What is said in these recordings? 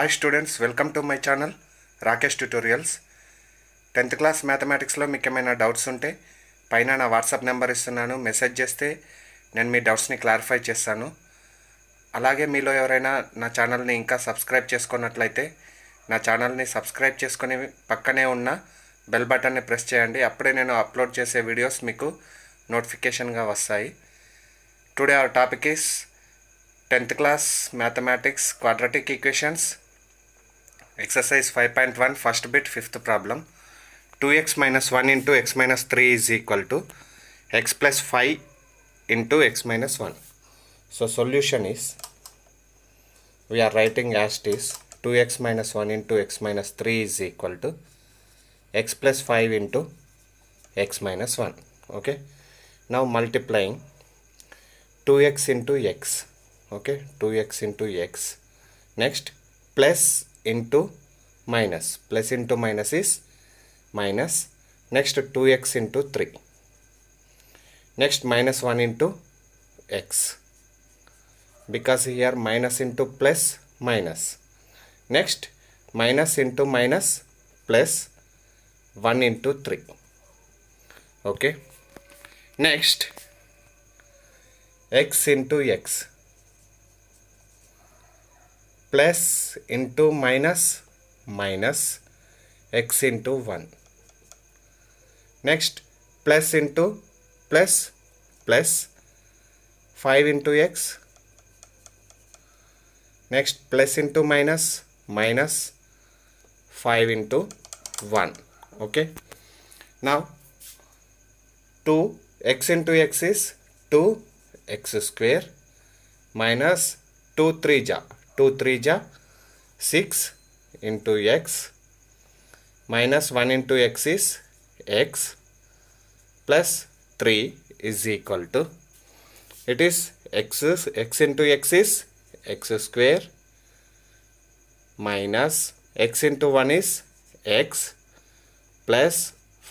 Hi students welcome to my channel Rakesh tutorials tenth class మ్యాథమెటిక్స్లో మీకు ఏమైనా డౌట్స్ ఉంటే పైన నా వాట్సాప్ నెంబర్ ఇస్తున్నాను మెసేజ్ చేస్తే నేను మీ డౌట్స్ని క్లారిఫై చేస్తాను అలాగే మీలో ఎవరైనా నా ఛానల్ని ఇంకా సబ్స్క్రైబ్ చేసుకున్నట్లయితే నా ఛానల్ని సబ్స్క్రైబ్ చేసుకుని పక్కనే ఉన్న బెల్ బటన్ని ప్రెస్ చేయండి అప్పుడే నేను అప్లోడ్ చేసే వీడియోస్ మీకు నోటిఫికేషన్గా వస్తాయి today our topic is tenth class mathematics quadratic equations Exercise 5.1 first bit fifth problem. 2x minus 1 into x minus 3 is equal to x plus 5 into x minus 1. So solution is we are writing as it is 2x minus 1 into x minus 3 is equal to x plus 5 into x minus 1 okay now multiplying 2x into x okay 2x into x next plus into minus plus into minus is minus next 2x into 3 next minus 1 into x because here minus into plus minus next minus into minus plus 1 into 3 okay next x into x plus into minus minus x into 1. Next plus into plus plus 5 into x. Next plus into minus minus 5 into 1. Okay. Now 2 x into x is 2 x square minus 2 3 ja 2 3 ja 6 into x minus 1 into x is x plus 3 is equal to it is x is x into x is x square minus x into 1 is x plus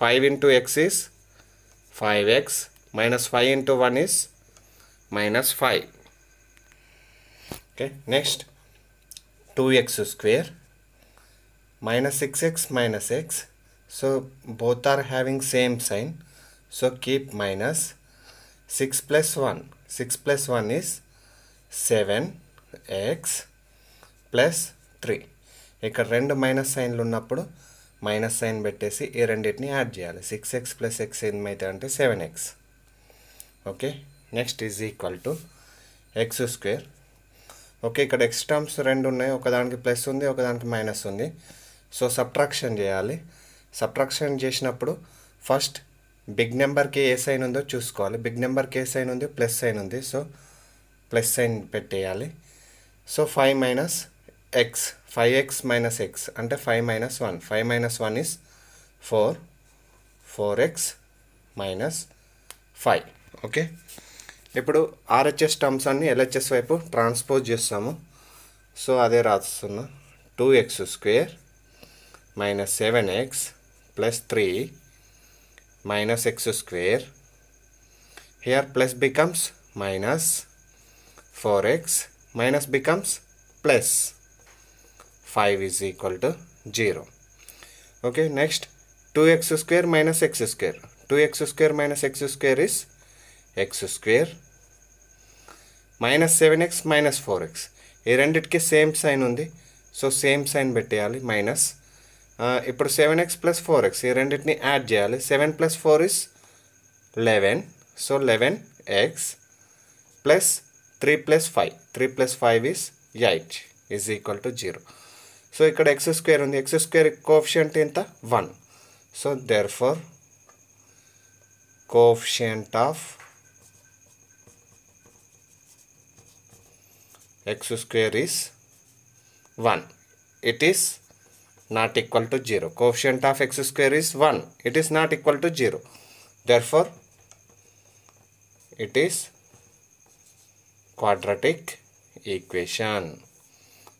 5 into x is 5x minus 5 into 1 is minus 5 okay next two x square minus six x minus x so both are having same sign so keep minus six plus one six plus one 1 seven x plus three ఇక్కడ రెండు minus సైన్లు ఉన్నప్పుడు minus sign పెట్టేసి ఈ రెండింటిని add చేయాలి six X plus x ఏమైతే అంటే seven x okay next is equal to x square okay ఇక్కడ ఎక్స్ టర్మ్స్ రెండు ఉన్నాయి ఒకదానికి ప్లస్ ఉంది ఒకదానికి మైనస్ ఉంది సో సబ్ట్రాక్షన్ చేయాలి సబ్ట్రాక్షన్ చేసినప్పుడు ఫస్ట్ బిగ్ నెంబర్కి ఏ సైన్ ఉందో చూసుకోవాలి బిగ్ నెంబర్కి ఏ సైన్ ఉంది ప్లస్ సైన్ ఉంది సో ప్లస్ సైన్ పెట్టేయాలి so five minus x five x minus x అంటే five minus one five minus one is four four x minus five okay ఇప్పుడు ఆర్హెచ్ఎస్ టర్మ్స్ అన్ని ఎల్హెచ్ఎస్ వైపు transpose చేస్తాము so అదే రాస్తున్నా two x square minus seven x plus three minus x square here plus becomes minus four x minus becomes plus five is equal to zero okay next two x square minus x square two x square minus x square is x square minus seven x minus four x ఈ రెండిటికి same sign ఉంది so same sign పెట్టేయాలి minus ఇప్పుడు seven x plus four x ఈ రెండింటిని add చేయాలి seven plus four is eleven so eleven x plus three plus five three plus five is eight is equal to zero so ఇక్కడ x square ఉంది x square coefficient ఎంత one so there four coefficient of x square is 1. It is not equal to 0. Coefficient of x square is 1. It is not equal to 0. Therefore, it is quadratic equation.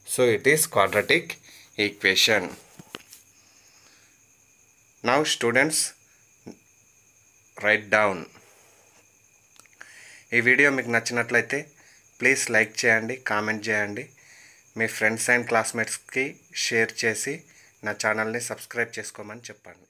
So, it is quadratic equation. Now, students, write down. ఈ వీడియో మీకు నచ్చినట్లయితే please like చేయండి comment చేయండి మీ friends and క్లాస్మేట్స్కి share చేసి నా ఛానల్ని సబ్స్క్రైబ్ చేసుకోమని చెప్పండి